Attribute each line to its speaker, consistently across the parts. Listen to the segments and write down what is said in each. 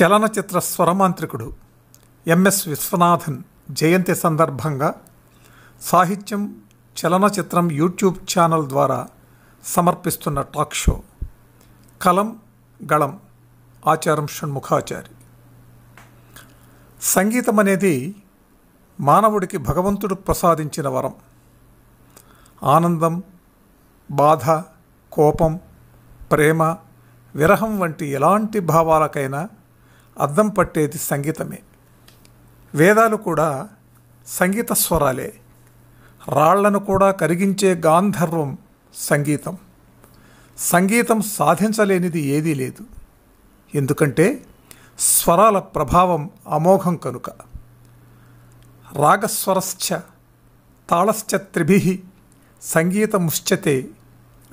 Speaker 1: చలనచిత్ర స్వరమాంత్రికుడు ఎంఎస్ విశ్వనాథన్ జయంతి సందర్భంగా సాహిత్యం చలనచిత్రం యూట్యూబ్ ఛానల్ ద్వారా సమర్పిస్తున్న టాక్ షో కలం గళం ఆచారం షణ్ముఖాచారి సంగీతం అనేది మానవుడికి భగవంతుడు ప్రసాదించిన వరం ఆనందం బాధ కోపం ప్రేమ విరహం వంటి ఎలాంటి భావాలకైనా అద్దం పట్టేది సంగీతమే వేదాలు కూడా సంగీత స్వరాలే రాళ్లను కూడా కరిగించే గాంధర్వం సంగీతం సంగీతం సాధించలేనిది ఏదీ లేదు ఎందుకంటే స్వరాల ప్రభావం అమోఘం కనుక రాగస్వరశ్చ తాళశ్చ త్రిభి సంగీతముశ్చతే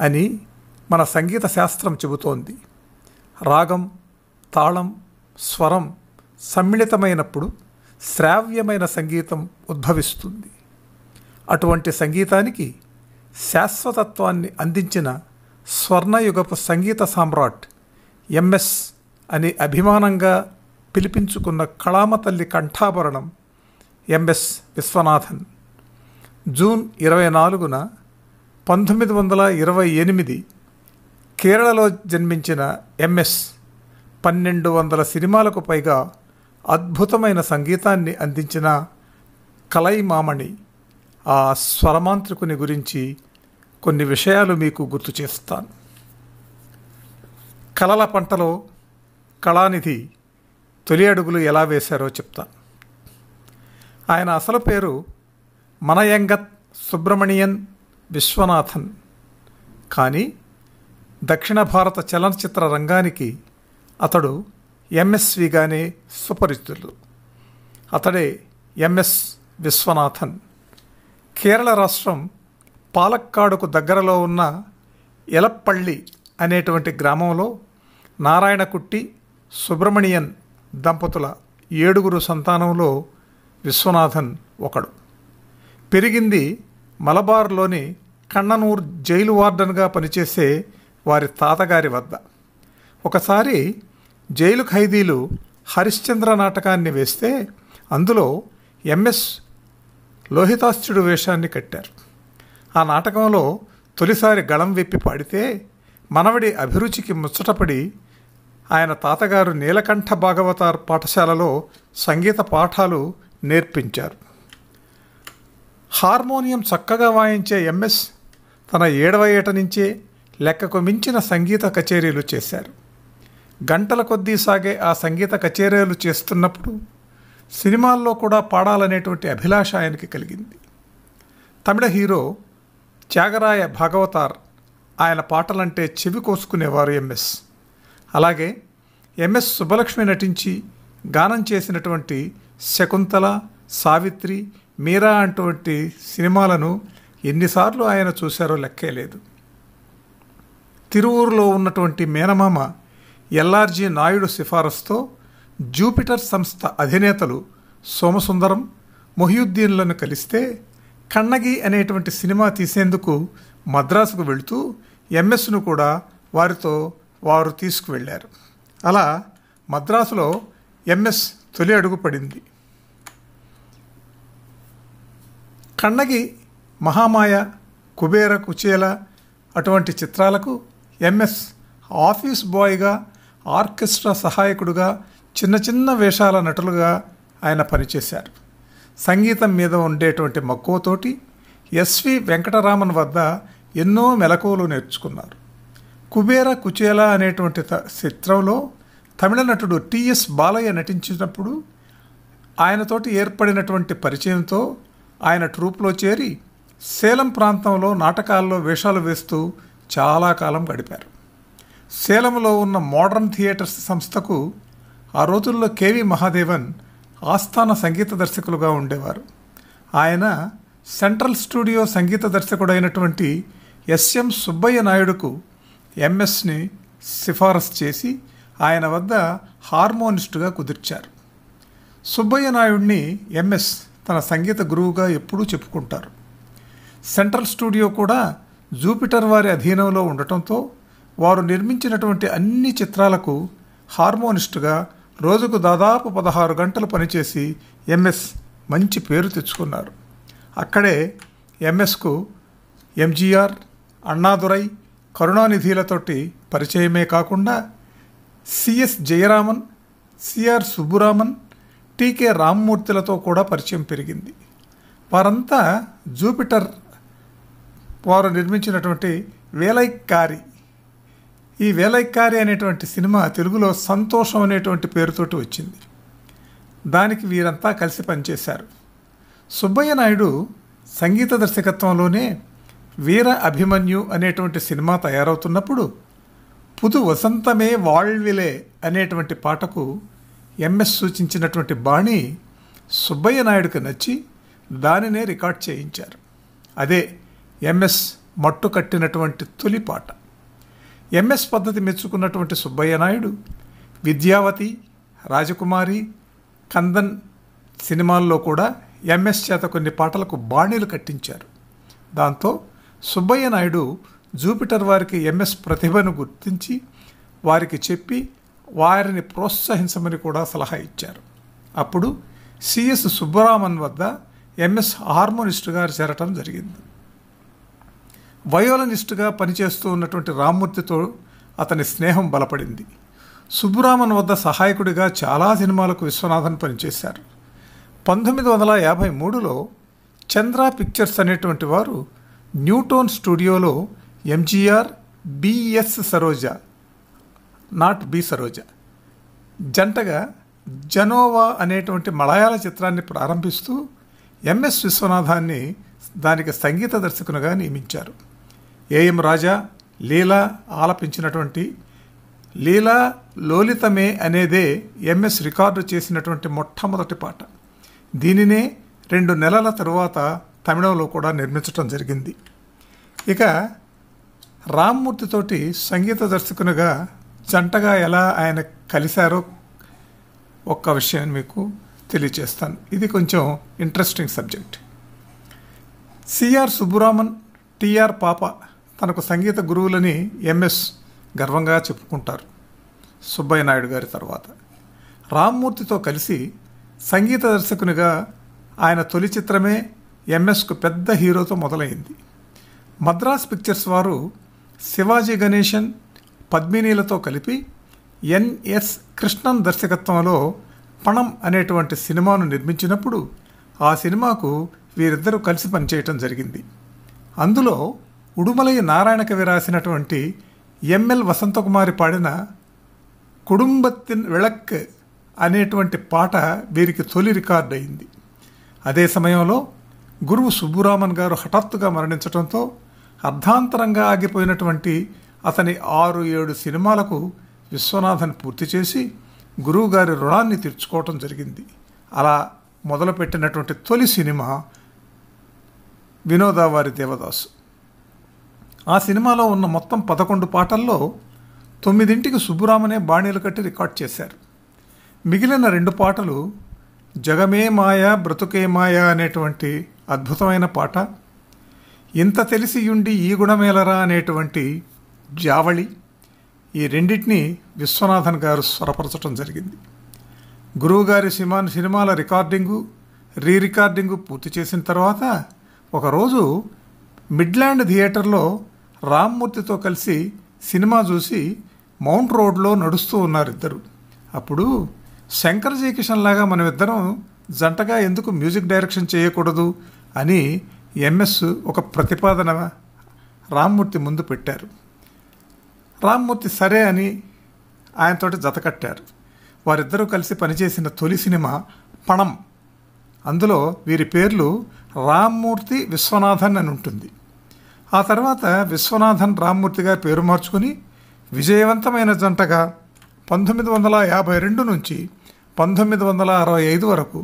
Speaker 1: అని మన సంగీత శాస్త్రం చెబుతోంది రాగం తాళం స్వరం సమ్మిళితమైనప్పుడు శ్రావ్యమైన సంగీతం ఉద్భవిస్తుంది అటువంటి సంగీతానికి శాశ్వతత్వాన్ని అందించిన స్వర్ణయుగపు సంగీత సామ్రాట్ ఎంఎస్ అని అభిమానంగా పిలిపించుకున్న కళామతల్లి కంఠాభరణం ఎంఎస్ విశ్వనాథన్ జూన్ ఇరవై నాలుగున పంతొమ్మిది వందల ఇరవై ఎనిమిది కేరళలో జన్మించిన ఎంఎస్ పన్నెండు వందల సినిమాలకు పైగా అద్భుతమైన సంగీతాన్ని అందించిన కలై మామణి ఆ స్వరమాంత్రికుని గురించి కొన్ని విషయాలు మీకు గుర్తు చేస్తాను కలల పంటలో కళానిధి తొలి అడుగులు ఎలా వేశారో చెప్తాను ఆయన అసలు పేరు మనయంగత్ సుబ్రమణియన్ విశ్వనాథన్ కానీ దక్షిణ భారత చలనచిత్ర రంగానికి అతడు ఎంఎస్విగానే సుపరిచితులు అతడే ఎంఎస్ విశ్వనాథన్ కేరళ రాష్ట్రం పాలక్కాడుకు దగ్గరలో ఉన్న ఎలప్పల్లి అనేటువంటి గ్రామంలో నారాయణకుట్టి సుబ్రమణియన్ దంపతుల ఏడుగురు సంతానంలో విశ్వనాథన్ ఒకడు పెరిగింది మలబార్లోని కన్ననూర్ జైలు వార్డన్గా పనిచేసే వారి తాతగారి వద్ద ఒకసారి జైలు ఖైదీలు హరిశ్చంద్ర నాటకాన్ని వేస్తే అందులో ఎంఎస్ లోహితాస్థుడు వేషాన్ని కట్టారు ఆ నాటకంలో తొలిసారి గళం విప్పి పాడితే మనవడి అభిరుచికి ముచ్చటపడి ఆయన తాతగారు నీలకంఠ భాగవతార్ పాఠశాలలో సంగీత పాఠాలు నేర్పించారు హార్మోనియం చక్కగా వాయించే ఎంఎస్ తన ఏడవ ఏట నుంచే లెక్కకు మించిన సంగీత కచేరీలు చేశారు గంటల కొద్దీ సాగే ఆ సంగీత కచేరీలు చేస్తున్నప్పుడు సినిమాల్లో కూడా పాడాలనేటువంటి అభిలాష ఆయనకి కలిగింది తమిళ హీరో త్యాగరాయ భాగవతార్ ఆయన పాటలంటే చెవి కోసుకునేవారు ఎంఎస్ అలాగే ఎంఎస్ సుబ్బలక్ష్మి నటించి గానం చేసినటువంటి శకుంతల సావిత్రి మీరా అంటువంటి సినిమాలను ఎన్నిసార్లు ఆయన చూశారో లెక్కే లేదు తిరువూరులో ఉన్నటువంటి మేనమామ ఎల్ఆర్జీ నాయుడు సిఫారసుతో జూపిటర్ సంస్థ అధినేతలు సోమసుందరం మొహియుద్దీన్లను కలిస్తే కన్నగి అనేటువంటి సినిమా తీసేందుకు మద్రాసుకు వెళుతూ ఎంఎస్ను కూడా వారితో వారు తీసుకువెళ్ళారు అలా మద్రాసులో ఎంఎస్ తొలి అడుగు పడింది కన్నగి మహామాయ కుబేర కుచేల అటువంటి చిత్రాలకు ఎంఎస్ ఆఫీస్ బాయ్గా ఆర్కెస్ట్రా సహాయకుడుగా చిన్న చిన్న వేషాల నటులుగా ఆయన పనిచేశారు సంగీతం మీద ఉండేటువంటి మక్కువతోటి ఎస్వి వెంకటరామన్ వద్ద ఎన్నో మెలకువలు నేర్చుకున్నారు కుబేర కుచేల అనేటువంటి చిత్రంలో తమిళ నటుడు టిఎస్ బాలయ్య నటించినప్పుడు ఆయనతోటి ఏర్పడినటువంటి పరిచయంతో ఆయన ట్రూప్లో చేరి సేలం ప్రాంతంలో నాటకాల్లో వేషాలు వేస్తూ చాలా కాలం గడిపారు సేలంలో ఉన్న మోడర్న్ థియేటర్స్ సంస్థకు ఆ రోజుల్లో కేవి మహాదేవన్ ఆస్థాన సంగీత దర్శకులుగా ఉండేవారు ఆయన సెంట్రల్ స్టూడియో సంగీత దర్శకుడైనటువంటి ఎస్ఎం సుబ్బయ్య నాయుడుకు ఎంఎస్ని సిఫారసు చేసి ఆయన వద్ద హార్మోనిస్టుగా కుదిర్చారు సుబ్బయ్య నాయుడిని ఎంఎస్ తన సంగీత గురువుగా ఎప్పుడూ చెప్పుకుంటారు సెంట్రల్ స్టూడియో కూడా జూపిటర్ వారి అధీనంలో ఉండటంతో వారు నిర్మించినటువంటి అన్ని చిత్రాలకు హార్మోనిస్ట్గా రోజుకు దాదాపు పదహారు గంటలు పనిచేసి ఎంఎస్ మంచి పేరు తెచ్చుకున్నారు అక్కడే ఎంఎస్కు ఎంజీఆర్ అన్నాదురై కరుణానిధిలతోటి పరిచయమే కాకుండా CS Jayaraman CR Subburaman TK రామ్మూర్తిలతో కూడా పరిచయం పెరిగింది వారంతా జూపిటర్ వారు నిర్మించినటువంటి కారి ఈ వేలైక్కారి అనేటువంటి సినిమా తెలుగులో సంతోషం అనేటువంటి పేరుతోటి వచ్చింది దానికి వీరంతా కలిసి పనిచేశారు సుబ్బయ్య నాయుడు సంగీత దర్శకత్వంలోనే వీర అభిమన్యు అనేటువంటి సినిమా తయారవుతున్నప్పుడు పుదు వసంతమే వాళ్విలే అనేటువంటి పాటకు ఎంఎస్ సూచించినటువంటి బాణి సుబ్బయ్య నాయుడుకి నచ్చి దానినే రికార్డ్ చేయించారు అదే ఎంఎస్ మట్టు కట్టినటువంటి తొలి పాట ఎంఎస్ పద్ధతి మెచ్చుకున్నటువంటి సుబ్బయ్య నాయుడు విద్యావతి రాజకుమారి కందన్ సినిమాల్లో కూడా ఎంఎస్ చేత కొన్ని పాటలకు బాణీలు కట్టించారు దాంతో సుబ్బయ్య నాయుడు జూపిటర్ వారికి ఎంఎస్ ప్రతిభను గుర్తించి వారికి చెప్పి వారిని ప్రోత్సహించమని కూడా సలహా ఇచ్చారు అప్పుడు సిఎస్ సుబ్బరామన్ వద్ద ఎంఎస్ గారు చేరటం జరిగింది వయోలనిస్టుగా పనిచేస్తూ ఉన్నటువంటి రామ్మూర్తితో అతని స్నేహం బలపడింది సుబ్బురామన్ వద్ద సహాయకుడిగా చాలా సినిమాలకు విశ్వనాథన్ పనిచేశారు పంతొమ్మిది వందల యాభై మూడులో చంద్ర పిక్చర్స్ అనేటువంటి వారు న్యూటోన్ స్టూడియోలో MGR BS Saroja not B Saroja జంటగా జనోవా అనేటువంటి మలయాళ చిత్రాన్ని ప్రారంభిస్తూ ఎంఎస్ విశ్వనాథాన్ని దానికి సంగీత దర్శకునిగా నియమించారు ఏఎం రాజా లీలా ఆలపించినటువంటి లీలా లోలితమే అనేదే ఎంఎస్ రికార్డు చేసినటువంటి మొట్టమొదటి పాట దీనినే రెండు నెలల తరువాత తమిళంలో కూడా నిర్మించడం జరిగింది ఇక రామ్మూర్తితోటి సంగీత దర్శకునిగా జంటగా ఎలా ఆయన కలిశారో ఒక్క విషయాన్ని మీకు తెలియచేస్తాను ఇది కొంచెం interesting subject CR Subburaman TR Papa తనకు సంగీత గురువులని ఎంఎస్ గర్వంగా చెప్పుకుంటారు సుబ్బయ్య నాయుడు గారి తర్వాత రామ్మూర్తితో కలిసి సంగీత దర్శకునిగా ఆయన తొలి చిత్రమే ఎంఎస్కు పెద్ద హీరోతో మొదలైంది మద్రాస్ పిక్చర్స్ వారు శివాజీ గణేశన్ పద్మినీలతో కలిపి ఎన్ఎస్ కృష్ణన్ దర్శకత్వంలో పణం అనేటువంటి సినిమాను నిర్మించినప్పుడు ఆ సినిమాకు వీరిద్దరూ కలిసి పనిచేయటం జరిగింది అందులో ఉడుమలయ్య కవి రాసినటువంటి ఎంఎల్ వసంతకుమారి పాడిన కుడుంబత్తిన్ విళక్ అనేటువంటి పాట వీరికి తొలి రికార్డ్ అయింది అదే సమయంలో గురువు సుబ్బురామన్ గారు హఠాత్తుగా మరణించడంతో అర్ధాంతరంగా ఆగిపోయినటువంటి అతని ఆరు ఏడు సినిమాలకు విశ్వనాథన్ పూర్తి చేసి గురువుగారి రుణాన్ని తీర్చుకోవటం జరిగింది అలా మొదలుపెట్టినటువంటి తొలి సినిమా వినోదావారి దేవదాసు ఆ సినిమాలో ఉన్న మొత్తం పదకొండు పాటల్లో తొమ్మిదింటికి సుబ్బురామనే బాణీలు కట్టి రికార్డ్ చేశారు మిగిలిన రెండు పాటలు జగమే మాయ బ్రతుకే మాయ అనేటువంటి అద్భుతమైన పాట ఇంత తెలిసి ఉండి ఈ గుణమేలరా అనేటువంటి జావళి ఈ రెండింటిని విశ్వనాథన్ గారు స్వరపరచడం జరిగింది గురువుగారి సినిమా సినిమాల రికార్డింగు రీ రికార్డింగు పూర్తి చేసిన తర్వాత ఒకరోజు మిడ్ల్యాండ్ థియేటర్లో రామ్మూర్తితో కలిసి సినిమా చూసి మౌంట్ రోడ్లో నడుస్తూ ఉన్నారు ఇద్దరు అప్పుడు శంకర్ జయకిషన్ లాగా మనం ఇద్దరం జంటగా ఎందుకు మ్యూజిక్ డైరెక్షన్ చేయకూడదు అని ఎంఎస్ ఒక ప్రతిపాదన రామ్మూర్తి ముందు పెట్టారు రామ్మూర్తి సరే అని ఆయనతోటి జతకట్టారు వారిద్దరూ కలిసి పనిచేసిన తొలి సినిమా పణం అందులో వీరి పేర్లు రామ్మూర్తి విశ్వనాథన్ అని ఉంటుంది ఆ తర్వాత విశ్వనాథన్ రామ్మూర్తి గారి పేరు మార్చుకుని విజయవంతమైన జంటగా పంతొమ్మిది వందల యాభై రెండు నుంచి పంతొమ్మిది వందల అరవై ఐదు వరకు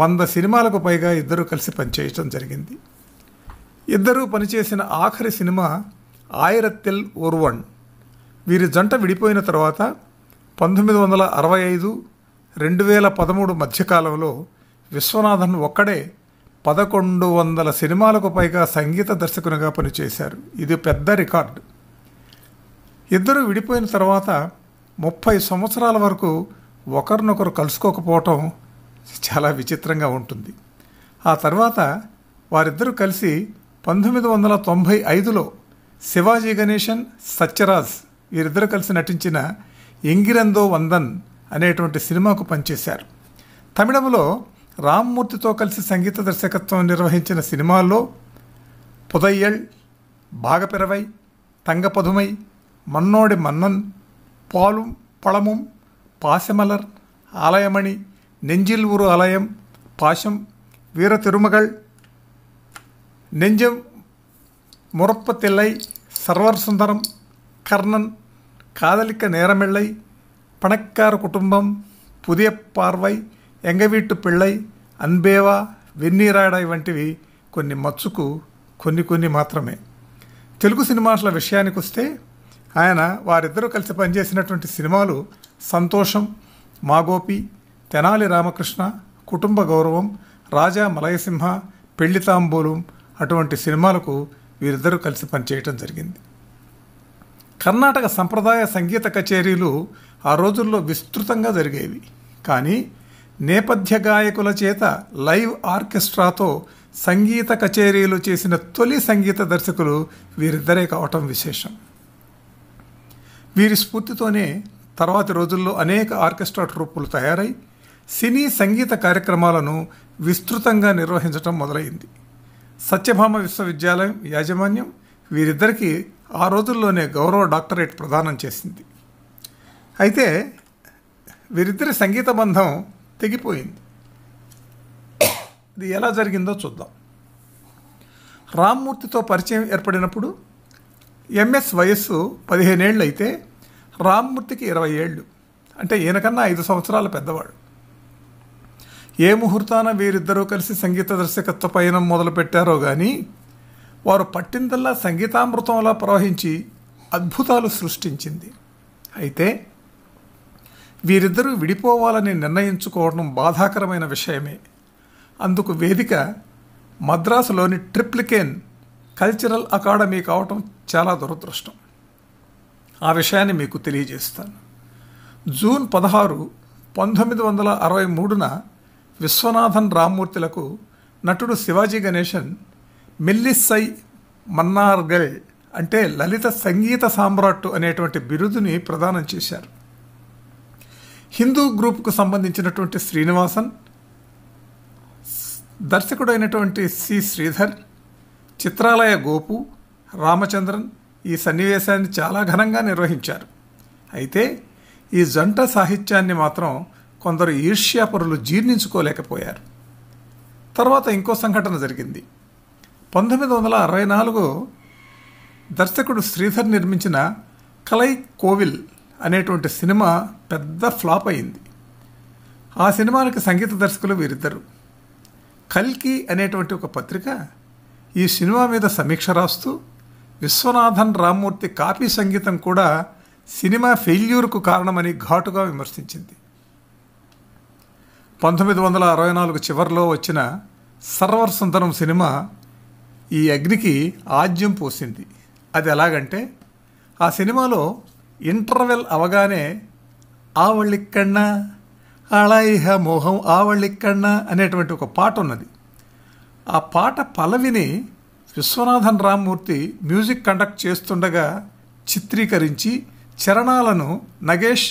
Speaker 1: వంద సినిమాలకు పైగా ఇద్దరు కలిసి పనిచేయటం జరిగింది ఇద్దరూ పనిచేసిన ఆఖరి సినిమా ఆయరత్తెల్ ఒర్వన్ వీరి జంట విడిపోయిన తర్వాత పంతొమ్మిది వందల అరవై ఐదు రెండు వేల పదమూడు మధ్యకాలంలో విశ్వనాథన్ ఒక్కడే పదకొండు వందల సినిమాలకు పైగా సంగీత దర్శకునిగా పనిచేశారు ఇది పెద్ద రికార్డు ఇద్దరు విడిపోయిన తర్వాత ముప్పై సంవత్సరాల వరకు ఒకరినొకరు కలుసుకోకపోవటం చాలా విచిత్రంగా ఉంటుంది ఆ తర్వాత వారిద్దరూ కలిసి పంతొమ్మిది వందల తొంభై ఐదులో శివాజీ గణేషన్ సత్యరాజ్ వీరిద్దరూ కలిసి నటించిన ఎంగిరందో వందన్ అనేటువంటి సినిమాకు పనిచేశారు తమిళంలో రామ్మూర్తితో కలిసి సంగీత దర్శకత్వం నిర్వహించిన సినిమాల్లో పుదయ్యల్ బాగపెరవై தங்கப்பதுமை மன்னோடு மன்னன் பாலும் பழமும் பாசமலர் ஆலயமணி நெஞ்சில் ஒரு அலயம் பாசம் வீர திருமகள் நெஞ்சம் முரப்பத்தில்லை சர்வர் சுந்தரம் கர்ணன் காதலிக்க நேரமில்லை பணக்கார குடும்பம் புதிய பார்வை ఎంగవీట్టు పిళ్ళై అన్బేవా వెన్నీరాడాయి వంటివి కొన్ని మచ్చుకు కొన్ని కొన్ని మాత్రమే తెలుగు సినిమాల విషయానికి వస్తే ఆయన వారిద్దరూ కలిసి పనిచేసినటువంటి సినిమాలు సంతోషం మాగోపి తెనాలి రామకృష్ణ కుటుంబ గౌరవం రాజా మలయసింహ పెళ్లి తాంబూలం అటువంటి సినిమాలకు వీరిద్దరూ కలిసి పనిచేయటం జరిగింది కర్ణాటక సంప్రదాయ సంగీత కచేరీలు ఆ రోజుల్లో విస్తృతంగా జరిగేవి కానీ నేపథ్య గాయకుల చేత లైవ్ ఆర్కెస్ట్రాతో సంగీత కచేరీలు చేసిన తొలి సంగీత దర్శకులు వీరిద్దరే కావటం విశేషం వీరి స్ఫూర్తితోనే తర్వాతి రోజుల్లో అనేక ఆర్కెస్ట్రా ట్రూపులు తయారై సినీ సంగీత కార్యక్రమాలను విస్తృతంగా నిర్వహించడం మొదలైంది సత్యభామ విశ్వవిద్యాలయం యాజమాన్యం వీరిద్దరికీ ఆ రోజుల్లోనే గౌరవ డాక్టరేట్ ప్రదానం చేసింది అయితే వీరిద్దరి సంగీత బంధం తెగిపోయింది ఇది ఎలా జరిగిందో చూద్దాం రామ్మూర్తితో పరిచయం ఏర్పడినప్పుడు ఎంఎస్ వయస్సు పదిహేనేళ్ళు అయితే రామ్మూర్తికి ఇరవై ఏళ్ళు అంటే ఈయనకన్నా ఐదు సంవత్సరాల పెద్దవాడు ఏ ముహూర్తాన వీరిద్దరూ కలిసి సంగీత దర్శకత్వ పయనం మొదలుపెట్టారో కానీ వారు పట్టిందల్లా సంగీతామృతంలా ప్రవహించి అద్భుతాలు సృష్టించింది అయితే వీరిద్దరూ విడిపోవాలని నిర్ణయించుకోవడం బాధాకరమైన విషయమే అందుకు వేదిక మద్రాసులోని ట్రిప్లికేన్ కల్చరల్ అకాడమీ కావటం చాలా దురదృష్టం ఆ విషయాన్ని మీకు తెలియజేస్తాను జూన్ పదహారు పంతొమ్మిది వందల అరవై మూడున విశ్వనాథన్ రామ్మూర్తులకు నటుడు శివాజీ గణేశన్ మిల్లిస్సై మన్నార్గల్ అంటే లలిత సంగీత సామ్రాట్టు అనేటువంటి బిరుదుని ప్రదానం చేశారు హిందూ గ్రూప్కు సంబంధించినటువంటి శ్రీనివాసన్ దర్శకుడైనటువంటి సి శ్రీధర్ చిత్రాలయ గోపు రామచంద్రన్ ఈ సన్నివేశాన్ని చాలా ఘనంగా నిర్వహించారు అయితే ఈ జంట సాహిత్యాన్ని మాత్రం కొందరు ఈర్ష్యాపరులు జీర్ణించుకోలేకపోయారు తర్వాత ఇంకో సంఘటన జరిగింది పంతొమ్మిది వందల అరవై నాలుగు దర్శకుడు శ్రీధర్ నిర్మించిన కలై కోవిల్ అనేటువంటి సినిమా పెద్ద ఫ్లాప్ అయింది ఆ సినిమాలకు సంగీత దర్శకులు వీరిద్దరు కల్కి అనేటువంటి ఒక పత్రిక ఈ సినిమా మీద సమీక్ష రాస్తూ విశ్వనాథన్ రామ్మూర్తి కాపీ సంగీతం కూడా సినిమా ఫెయిల్యూర్కు కారణమని ఘాటుగా విమర్శించింది పంతొమ్మిది వందల అరవై నాలుగు చివరిలో వచ్చిన సర్వర్ సుందరం సినిమా ఈ అగ్నికి ఆజ్యం పోసింది అది ఎలాగంటే ఆ సినిమాలో ఇంటర్వెల్ అవగానే ఆవళ్ళిక్కన్నా అళాయిహ మోహం ఆవళ్ళిక్కన్నా అనేటువంటి ఒక పాట ఉన్నది ఆ పాట పలవిని విశ్వనాథన్ రామ్మూర్తి మ్యూజిక్ కండక్ట్ చేస్తుండగా చిత్రీకరించి చరణాలను నగేష్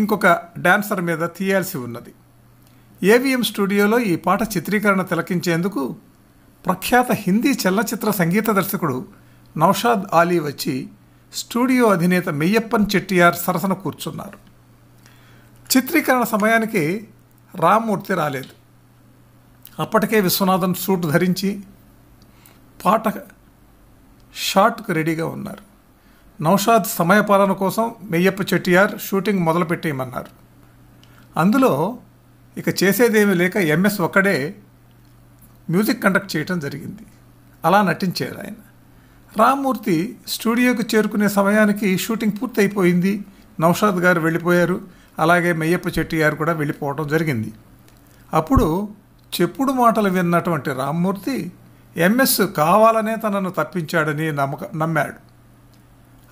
Speaker 1: ఇంకొక డాన్సర్ మీద తీయాల్సి ఉన్నది ఏవిఎం స్టూడియోలో ఈ పాట చిత్రీకరణ తిలకించేందుకు ప్రఖ్యాత హిందీ చలనచిత్ర సంగీత దర్శకుడు నౌషాద్ ఆలీ వచ్చి స్టూడియో అధినేత మెయ్యప్పన్ చెట్టియార్ సరసన కూర్చున్నారు చిత్రీకరణ సమయానికి రామ్మూర్తి రాలేదు అప్పటికే విశ్వనాథన్ సూట్ ధరించి పాట షాట్కు రెడీగా ఉన్నారు నౌషాద్ సమయపాలన కోసం మెయ్యప్ప చెట్టియార్ షూటింగ్ మొదలుపెట్టేయమన్నారు అందులో ఇక చేసేదేమీ లేక ఎంఎస్ ఒక్కడే మ్యూజిక్ కండక్ట్ చేయటం జరిగింది అలా నటించారు ఆయన రామ్మూర్తి స్టూడియోకి చేరుకునే సమయానికి షూటింగ్ పూర్తయిపోయింది నౌషాద్ గారు వెళ్ళిపోయారు అలాగే మెయ్యప్ప గారు కూడా వెళ్ళిపోవడం జరిగింది అప్పుడు చెప్పుడు మాటలు విన్నటువంటి రామ్మూర్తి ఎంఎస్ కావాలనే తనను తప్పించాడని నమ్మక నమ్మాడు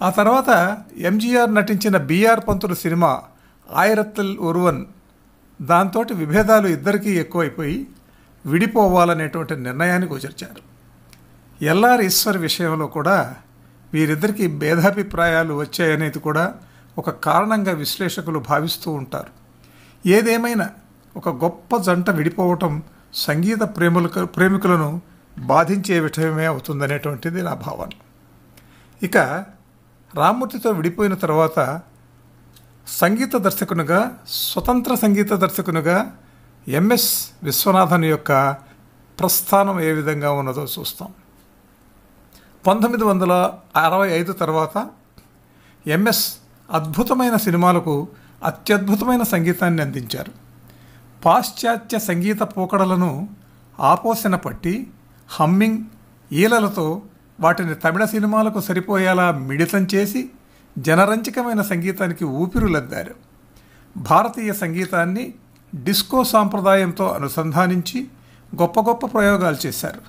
Speaker 1: ఆ తర్వాత ఎంజీఆర్ నటించిన బీఆర్ పంతుల సినిమా ఆయరత్తల్ ఉరువన్ దాంతో విభేదాలు ఇద్దరికీ ఎక్కువైపోయి విడిపోవాలనేటువంటి నిర్ణయానికి వచ్చారు ఎల్ఆర్ ఈశ్వర్ విషయంలో కూడా వీరిద్దరికీ భేదాభిప్రాయాలు వచ్చాయనేది కూడా ఒక కారణంగా విశ్లేషకులు భావిస్తూ ఉంటారు ఏదేమైనా ఒక గొప్ప జంట విడిపోవటం సంగీత ప్రేములకు ప్రేమికులను బాధించే విషయమే అవుతుందనేటువంటిది నా భావన ఇక రామూర్తితో విడిపోయిన తర్వాత సంగీత దర్శకునిగా స్వతంత్ర సంగీత దర్శకునిగా ఎంఎస్ విశ్వనాథన్ యొక్క ప్రస్థానం ఏ విధంగా ఉన్నదో చూస్తాం పంతొమ్మిది వందల అరవై ఐదు తర్వాత ఎంఎస్ అద్భుతమైన సినిమాలకు అత్యద్భుతమైన సంగీతాన్ని అందించారు పాశ్చాత్య సంగీత పోకడలను ఆపోసిన పట్టి హమ్మింగ్ ఈలలతో వాటిని తమిళ సినిమాలకు సరిపోయేలా మిడితం చేసి జనరంజకమైన సంగీతానికి ఊపిరులద్దారు భారతీయ సంగీతాన్ని డిస్కో సాంప్రదాయంతో అనుసంధానించి గొప్ప గొప్ప ప్రయోగాలు చేశారు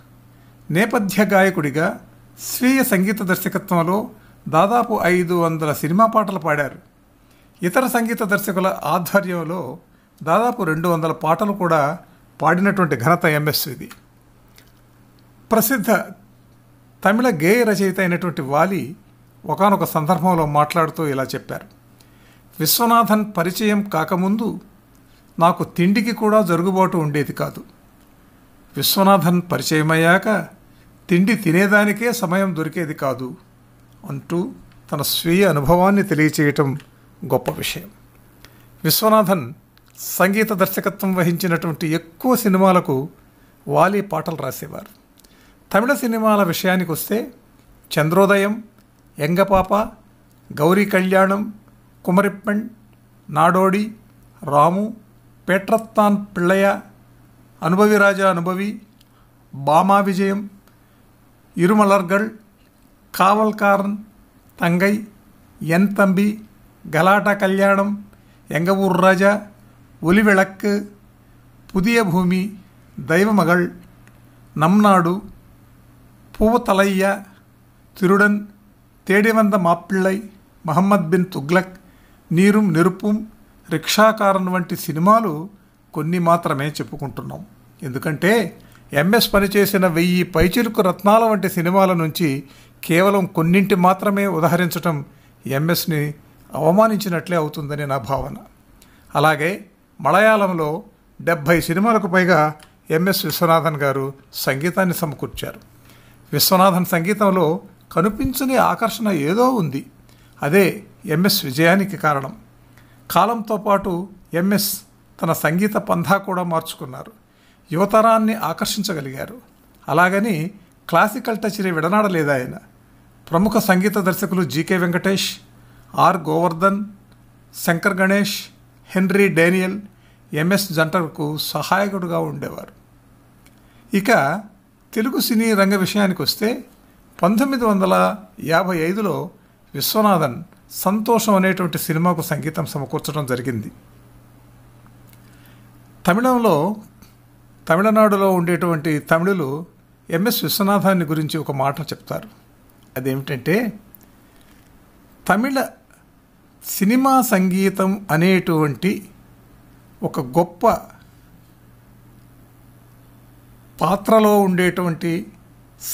Speaker 1: నేపథ్య గాయకుడిగా స్వీయ సంగీత దర్శకత్వంలో దాదాపు ఐదు వందల సినిమా పాటలు పాడారు ఇతర సంగీత దర్శకుల ఆధ్వర్యంలో దాదాపు రెండు వందల పాటలు కూడా పాడినటువంటి ఘనత ఎంఎస్విది ప్రసిద్ధ తమిళ గేయ రచయిత అయినటువంటి వాలి ఒకనొక సందర్భంలో మాట్లాడుతూ ఇలా చెప్పారు విశ్వనాథన్ పరిచయం కాకముందు నాకు తిండికి కూడా జరుగుబాటు ఉండేది కాదు విశ్వనాథన్ పరిచయమయ్యాక తిండి తినేదానికే సమయం దొరికేది కాదు అంటూ తన స్వీయ అనుభవాన్ని తెలియచేయటం గొప్ప విషయం విశ్వనాథన్ సంగీత దర్శకత్వం వహించినటువంటి ఎక్కువ సినిమాలకు వాలి పాటలు రాసేవారు తమిళ సినిమాల విషయానికి వస్తే చంద్రోదయం ఎంగపాప గౌరీ కళ్యాణం కుమరిప్పణ్ నాడోడి రాము పేట్రత్తాన్ పిళ్ళయ అనుభవి రాజా అనుభవి బామా విజయం இருமலர்கள் காவல்காரன் தங்கை என் தம்பி கலாட்டா கல்யாணம் எங்கள் ஊர் ராஜா ஒலிவிளக்கு புதிய பூமி தெய்வமகள் நம் நாடு பூவத்தலையா திருடன் தேடி வந்த மாப்பிள்ளை మహమ్మద్ బిన్ తుగ్లక్ నీరుం నెరుపుం రిక్షాకారన్ వంటి సినిమాలు కొన్ని మాత్రమే చెప్పుకుంటున్నాం ఎందుకంటే ఎంఎస్ పనిచేసిన వెయ్యి పైచిలుకు రత్నాల వంటి సినిమాల నుంచి కేవలం కొన్నింటి మాత్రమే ఉదహరించటం ఎంఎస్ని అవమానించినట్లే అవుతుందని నా భావన అలాగే మలయాళంలో డెబ్భై సినిమాలకు పైగా ఎంఎస్ విశ్వనాథన్ గారు సంగీతాన్ని సమకూర్చారు విశ్వనాథన్ సంగీతంలో కనిపించని ఆకర్షణ ఏదో ఉంది అదే ఎంఎస్ విజయానికి కారణం కాలంతో పాటు ఎంఎస్ తన సంగీత పంథా కూడా మార్చుకున్నారు యువతరాన్ని ఆకర్షించగలిగారు అలాగని క్లాసికల్ టచ్ని విడనాడలేదు ఆయన ప్రముఖ సంగీత దర్శకులు GK Venkatesh R Govardhan Shankar Ganesh Henry Daniel MS జంటర్కు సహాయకుడుగా ఉండేవారు ఇక తెలుగు సినీ రంగ విషయానికి వస్తే పంతొమ్మిది వందల యాభై ఐదులో విశ్వనాథన్ సంతోషం అనేటువంటి సినిమాకు సంగీతం సమకూర్చడం జరిగింది తమిళంలో తమిళనాడులో ఉండేటువంటి తమిళులు ఎంఎస్ విశ్వనాథాన్ని గురించి ఒక మాట చెప్తారు అదేమిటంటే తమిళ సినిమా సంగీతం అనేటువంటి ఒక గొప్ప పాత్రలో ఉండేటువంటి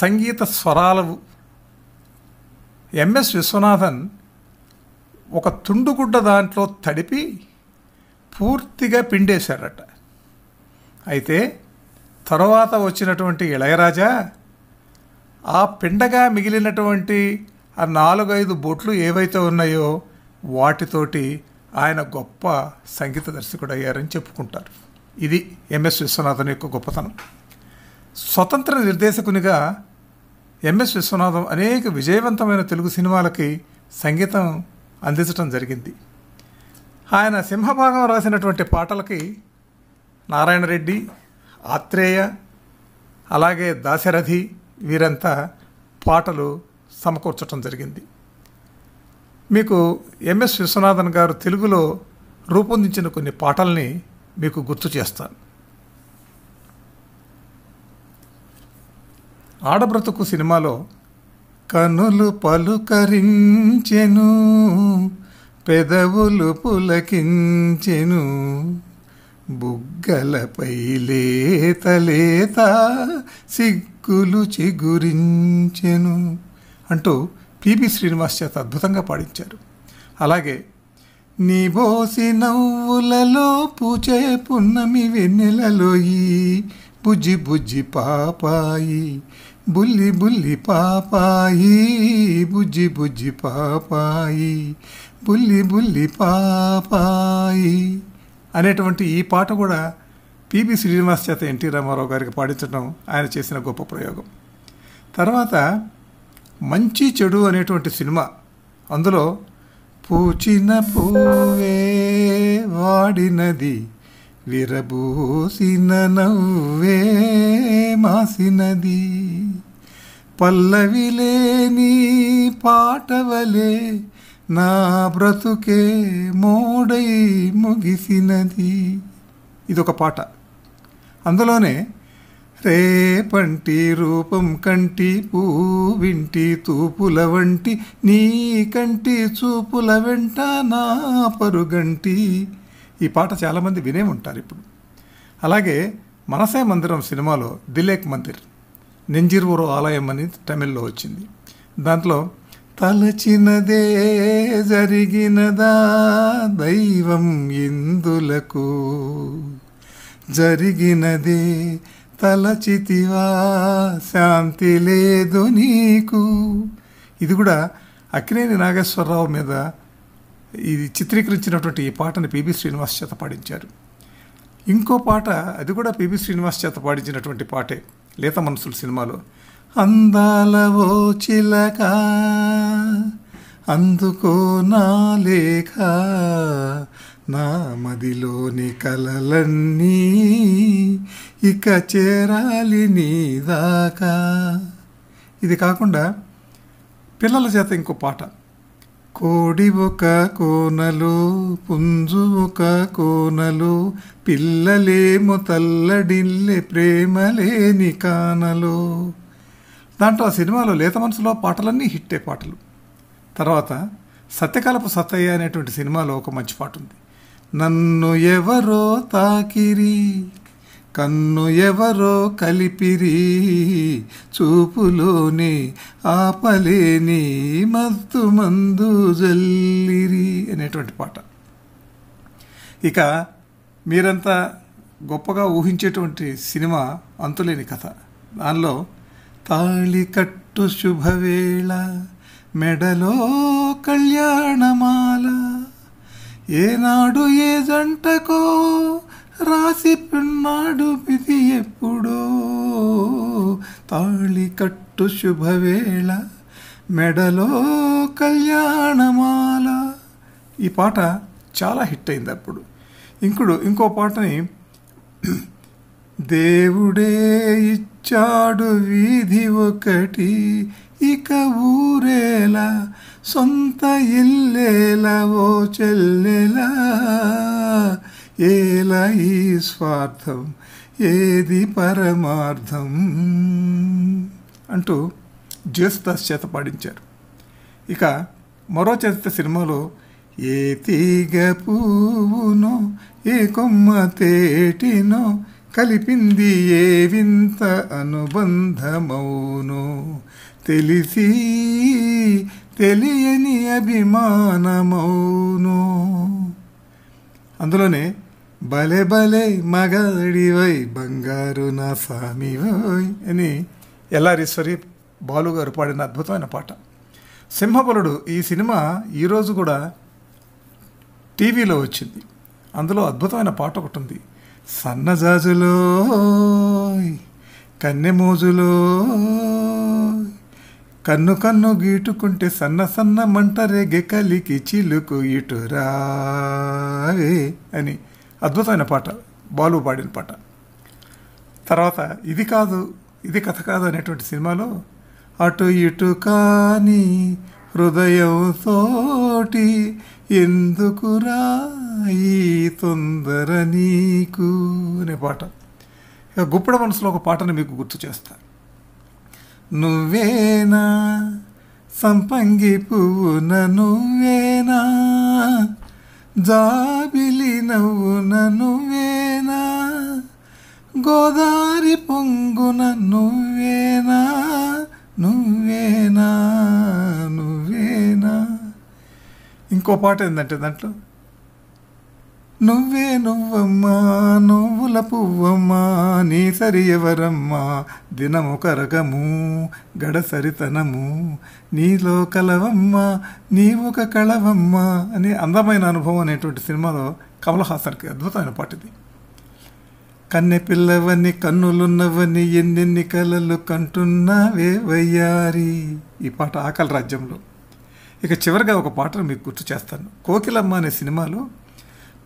Speaker 1: సంగీత స్వరాలు ఎంఎస్ విశ్వనాథన్ ఒక తుండుగుడ్డ దాంట్లో తడిపి పూర్తిగా పిండేశారట అయితే తరువాత వచ్చినటువంటి ఇళయరాజా ఆ పిండగా మిగిలినటువంటి ఆ నాలుగైదు బొట్లు ఏవైతే ఉన్నాయో వాటితోటి ఆయన గొప్ప సంగీత దర్శకుడయ్యారని చెప్పుకుంటారు ఇది ఎంఎస్ విశ్వనాథన్ యొక్క గొప్పతనం స్వతంత్ర నిర్దేశకునిగా ఎంఎస్ విశ్వనాథం అనేక విజయవంతమైన తెలుగు సినిమాలకి సంగీతం అందించడం జరిగింది ఆయన సింహభాగం రాసినటువంటి పాటలకి నారాయణ రెడ్డి ఆత్రేయ అలాగే దాశరథి వీరంతా పాటలు సమకూర్చడం జరిగింది మీకు ఎంఎస్ విశ్వనాథన్ గారు తెలుగులో రూపొందించిన కొన్ని పాటల్ని మీకు గుర్తు చేస్తాను ఆడబ్రతుకు సినిమాలో కనులు పలుకరించెను పెదవులు పులకించెను బుగ్గలపై లేత లేత సిగ్గులు చిగురించెను అంటూ పిబి శ్రీనివాస్ చేత అద్భుతంగా పాడించారు అలాగే నీ బోసి నవ్వులలో పూచే పున్నమి వెన్నెలలోయి బుజ్జి బుజ్జి పాపాయి బుల్లి బుల్లి పాపాయి బుజ్జి బుజ్జి పాపాయి బుల్లి బుల్లి పాపాయి అనేటువంటి ఈ పాట కూడా పిబి శ్రీనివాస్ చేత ఎన్టీ రామారావు గారికి పాడించడం ఆయన చేసిన గొప్ప ప్రయోగం తర్వాత మంచి చెడు అనేటువంటి సినిమా అందులో పూచిన పూవే వాడినది విరబూసిన నవ్వే మాసినది పల్లవిలేని పాటవలే నా బ్రతుకే మోడై ముగిసినది ఇదొక పాట అందులోనే రేపంటి రూపం కంటి పూవింటి తూపుల వంటి నీ కంటి చూపుల వెంట నా పరుగంటి ఈ పాట చాలామంది వినే ఉంటారు ఇప్పుడు అలాగే మనసే మందిరం సినిమాలో దిలేక్ మందిర్ నెంజీర్వూరు ఆలయం అని తమిళ్లో వచ్చింది దాంట్లో తలచినదే జరిగినదా దైవం ఇందులకు జరిగినదే తలచితివా శాంతి లేదు నీకు ఇది కూడా అక్కినేని నాగేశ్వరరావు మీద ఇది చిత్రీకరించినటువంటి ఈ పాటను పిబి శ్రీనివాస్ చేత పాడించారు ఇంకో పాట అది కూడా పిబి శ్రీనివాస్ చేత పాడించినటువంటి పాటే లేత మనసులు సినిమాలో అందాల ఓ చిలక అందుకో నా లేఖ నా మదిలోని కలలన్నీ ఇక చేరాలి నీ దాకా ఇది కాకుండా పిల్లల చేత ఇంకో పాట కోడి ఒక కోనలు పుంజు ఒక కోనలు పిల్లలేమో తల్లడిల్లే ప్రేమలేని కానలు దాంట్లో ఆ సినిమాలో లేత మనసులో పాటలన్నీ హిట్టే పాటలు తర్వాత సత్యకలపు సత్తయ్య అనేటువంటి సినిమాలో ఒక మంచి పాట ఉంది నన్ను ఎవరో తాకిరి కన్ను ఎవరో కలిపిరి చూపులోని ఆపలేని మత్తు మందు జల్లిరి అనేటువంటి పాట ఇక మీరంతా గొప్పగా ఊహించేటువంటి సినిమా అంతులేని కథ దానిలో తాళికట్టు శుభవేళ మెడలో కళ్యాణమాల ఏనాడు ఏ జంటకో రాసి పిన్నాడు ఇది ఎప్పుడో తాళికట్టు శుభవేళ మెడలో కళ్యాణమాల ఈ పాట చాలా హిట్ అయింది అప్పుడు ఇంకుడు ఇంకో పాటని దేవుడే ఇచ్చాడు వీధి ఒకటి ఇక ఊరేలా సొంత ఇల్లేలా ఓ చెల్లెలా ఏల ఈ స్వార్థం ఏది పరమార్థం అంటూ జ్యోస్తాస్ చేత పాడించారు ఇక మరో చరిత్ర సినిమాలో ఏ తీగ పువ్వునో ఏ కొమ్మ తేటినో కలిపింది ఏ వింత అనుబంధమౌను తెలిసి తెలియని అభిమానమౌను అందులోనే భలే భలే మగడివై బంగారు నా వై అని ఎల్లారీశ్వరి బాలుగారు పాడిన అద్భుతమైన పాట సింహపురుడు ఈ సినిమా ఈరోజు కూడా టీవీలో వచ్చింది అందులో అద్భుతమైన పాట ఒకటి ఉంది సన్నజాజులో కన్నెమోజులో కన్ను కన్ను గీటుకుంటే సన్న సన్న మంట రేగే కలికి చిలుకు ఇటురావే అని అద్భుతమైన పాట బాలు పాడిన పాట తర్వాత ఇది కాదు ఇది కథ కాదు అనేటువంటి సినిమాలో అటు ఇటు కానీ హృదయం తోటి ఎందుకురా ఈ తొందర నీకు అనే పాట ఇక గుప్పడ మనసులో ఒక పాటను మీకు గుర్తు చేస్తా నువ్వేనా సంపంగి పువ్వున నువ్వేనా జాబిలి నవ్వున నువ్వేనా గోదారి పొంగున నువ్వేనా నువ్వేనా నువ్వేనా ఇంకో పాట ఏంటంటే దాంట్లో నువ్వే నువ్వమ్మా నువ్వుల పువ్వమ్మా నీ సరి ఎవరమ్మా దినము కరగము గడసరితనము నీలో కలవమ్మా ఒక కళవమ్మా అని అందమైన అనుభవం అనేటువంటి సినిమాలో కమల్ హాసన్కి అద్భుతమైన పాటిది కన్నె పిల్లవని కన్నులున్నవని ఎన్నెన్ని కలలు కంటున్నావే వయ్యారి ఈ పాట ఆకలి రాజ్యంలో ఇక చివరిగా ఒక పాటను మీకు గుర్తు చేస్తాను కోకిలమ్మ అనే సినిమాలో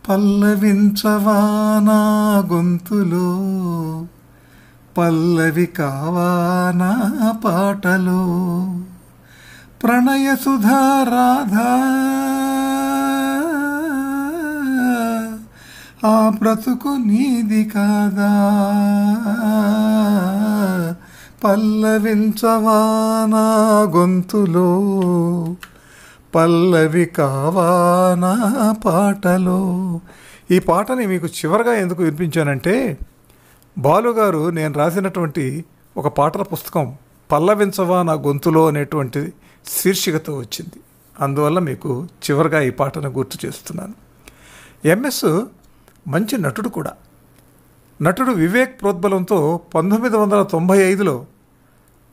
Speaker 1: పల్లవించవా నా గొంతులో పల్లవి కావా నా పాటలో ప్రణయ సుధా రాధా ఆ బ్రతుకు నీది కాదా పల్లవించవా నా గొంతులో పల్లవి కావానా పాటలో ఈ పాటని మీకు చివరిగా ఎందుకు వినిపించానంటే బాలుగారు నేను రాసినటువంటి ఒక పాటల పుస్తకం పల్లవించవా నా గొంతులో అనేటువంటి శీర్షికతో వచ్చింది అందువల్ల మీకు చివరిగా ఈ పాటను గుర్తు చేస్తున్నాను ఎంఎస్ మంచి నటుడు కూడా నటుడు వివేక్ ప్రోద్బలంతో పంతొమ్మిది వందల తొంభై ఐదులో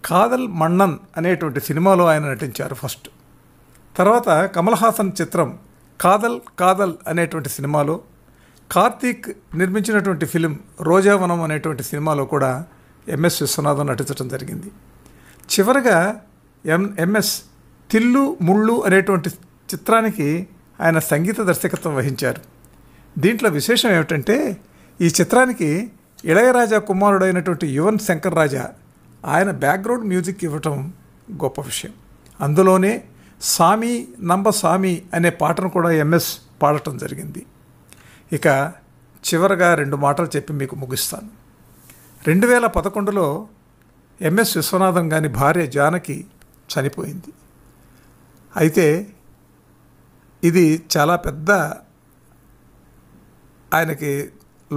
Speaker 1: కాదల్ మన్నన్ అనేటువంటి సినిమాలో ఆయన నటించారు ఫస్ట్ తర్వాత కమల్ హాసన్ చిత్రం కాదల్ కాదల్ అనేటువంటి సినిమాలో కార్తీక్ నిర్మించినటువంటి ఫిలిం రోజావనం అనేటువంటి సినిమాలో కూడా ఎంఎస్ విశ్వనాథం నటించడం జరిగింది చివరగా ఎం ఎంఎస్ తిల్లు ముళ్ళు అనేటువంటి చిత్రానికి ఆయన సంగీత దర్శకత్వం వహించారు దీంట్లో విశేషం ఏమిటంటే ఈ చిత్రానికి ఇళయరాజా కుమారుడైనటువంటి యువన్ శంకర్ రాజా ఆయన బ్యాక్గ్రౌండ్ మ్యూజిక్ ఇవ్వటం గొప్ప విషయం అందులోనే సామి సామి అనే పాటను కూడా ఎంఎస్ పాడటం జరిగింది ఇక చివరగా రెండు మాటలు చెప్పి మీకు ముగిస్తాను రెండు వేల పదకొండులో ఎంఎస్ విశ్వనాథం గాని భార్య జానకి చనిపోయింది అయితే ఇది చాలా పెద్ద ఆయనకి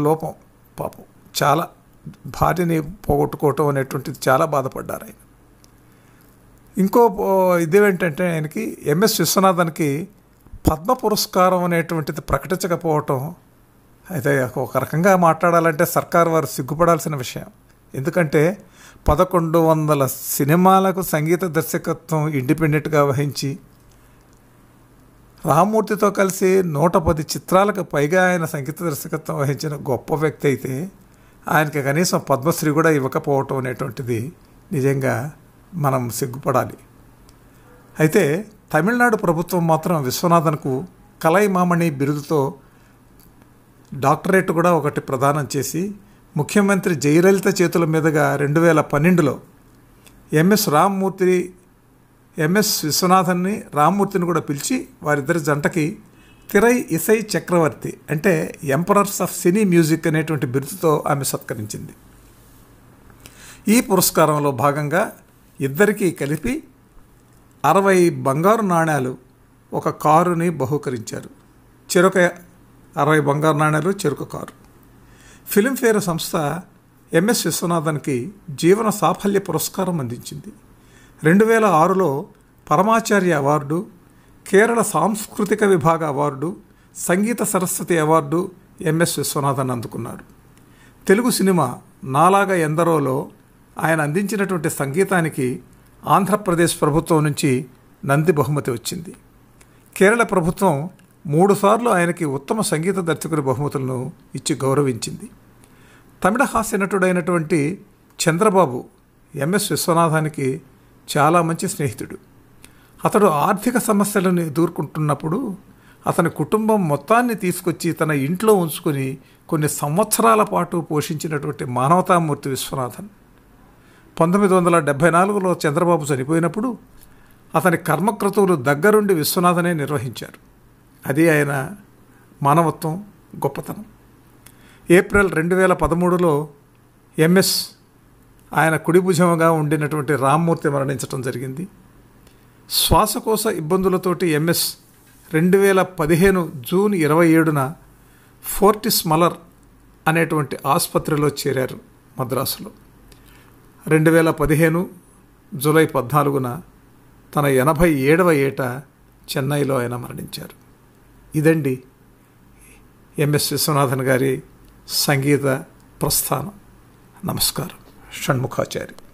Speaker 1: లోపం పాపం చాలా భార్యని పోగొట్టుకోవటం అనేటువంటిది చాలా బాధపడ్డారు ఆయన ఇంకో ఇదేంటంటే ఆయనకి ఎంఎస్ విశ్వనాథన్కి పద్మ పురస్కారం అనేటువంటిది ప్రకటించకపోవటం అయితే ఒక రకంగా మాట్లాడాలంటే సర్కార్ వారు సిగ్గుపడాల్సిన విషయం ఎందుకంటే పదకొండు వందల సినిమాలకు సంగీత దర్శకత్వం ఇండిపెండెంట్గా వహించి రామూర్తితో కలిసి నూట పది చిత్రాలకు పైగా ఆయన సంగీత దర్శకత్వం వహించిన గొప్ప వ్యక్తి అయితే ఆయనకి కనీసం పద్మశ్రీ కూడా ఇవ్వకపోవటం అనేటువంటిది నిజంగా మనం సిగ్గుపడాలి అయితే తమిళనాడు ప్రభుత్వం మాత్రం విశ్వనాథన్కు కలై మామణి బిరుదుతో డాక్టరేట్ కూడా ఒకటి ప్రదానం చేసి ముఖ్యమంత్రి జయలలిత చేతుల మీదుగా రెండు వేల పన్నెండులో ఎంఎస్ రామ్మూర్తి ఎంఎస్ విశ్వనాథన్ని రామ్మూర్తిని కూడా పిలిచి వారిద్దరి జంటకి తిరై ఇసై చక్రవర్తి అంటే ఎంపరర్స్ ఆఫ్ సినీ మ్యూజిక్ అనేటువంటి బిరుదుతో ఆమె సత్కరించింది ఈ పురస్కారంలో భాగంగా ఇద్దరికీ కలిపి అరవై బంగారు నాణ్యాలు ఒక కారుని బహూకరించారు చెరుక అరవై బంగారు నాణ్యాలు చెరొక కారు ఫిలింఫేర్ సంస్థ ఎంఎస్ విశ్వనాథన్కి జీవన సాఫల్య పురస్కారం అందించింది రెండు వేల ఆరులో పరమాచార్య అవార్డు కేరళ సాంస్కృతిక విభాగ award Sangeetha Saraswathi award MS Viswanathan అందుకున్నారు తెలుగు సినిమా నాలాగా ఎందరోలో ఆయన అందించినటువంటి సంగీతానికి ఆంధ్రప్రదేశ్ ప్రభుత్వం నుంచి నంది బహుమతి వచ్చింది కేరళ ప్రభుత్వం మూడుసార్లు ఆయనకి ఉత్తమ సంగీత దర్శకుడి బహుమతులను ఇచ్చి గౌరవించింది తమిళ హాస్య నటుడైనటువంటి చంద్రబాబు ఎంఎస్ విశ్వనాథానికి చాలా మంచి స్నేహితుడు అతడు ఆర్థిక సమస్యలను ఎదుర్కొంటున్నప్పుడు అతని కుటుంబం మొత్తాన్ని తీసుకొచ్చి తన ఇంట్లో ఉంచుకొని కొన్ని సంవత్సరాల పాటు పోషించినటువంటి మానవతామూర్తి విశ్వనాథన్ పంతొమ్మిది వందల డెబ్భై నాలుగులో చంద్రబాబు చనిపోయినప్పుడు అతని కర్మక్రతువులు దగ్గరుండి విశ్వనాథనే నిర్వహించారు అది ఆయన మానవత్వం గొప్పతనం ఏప్రిల్ రెండు వేల పదమూడులో ఎంఎస్ ఆయన కుడిభుజంగా ఉండినటువంటి రామ్మూర్తి మరణించడం జరిగింది శ్వాసకోశ ఇబ్బందులతోటి ఎంఎస్ రెండు వేల పదిహేను జూన్ ఇరవై ఏడున ఫోర్టిస్ మలర్ అనేటువంటి ఆసుపత్రిలో చేరారు మద్రాసులో రెండు వేల పదిహేను జూలై పద్నాలుగున తన ఎనభై ఏడవ ఏట చెన్నైలో ఆయన మరణించారు ఇదండి ఎంఎస్ విశ్వనాథన్ గారి సంగీత ప్రస్థానం నమస్కారం షణ్ముఖాచారి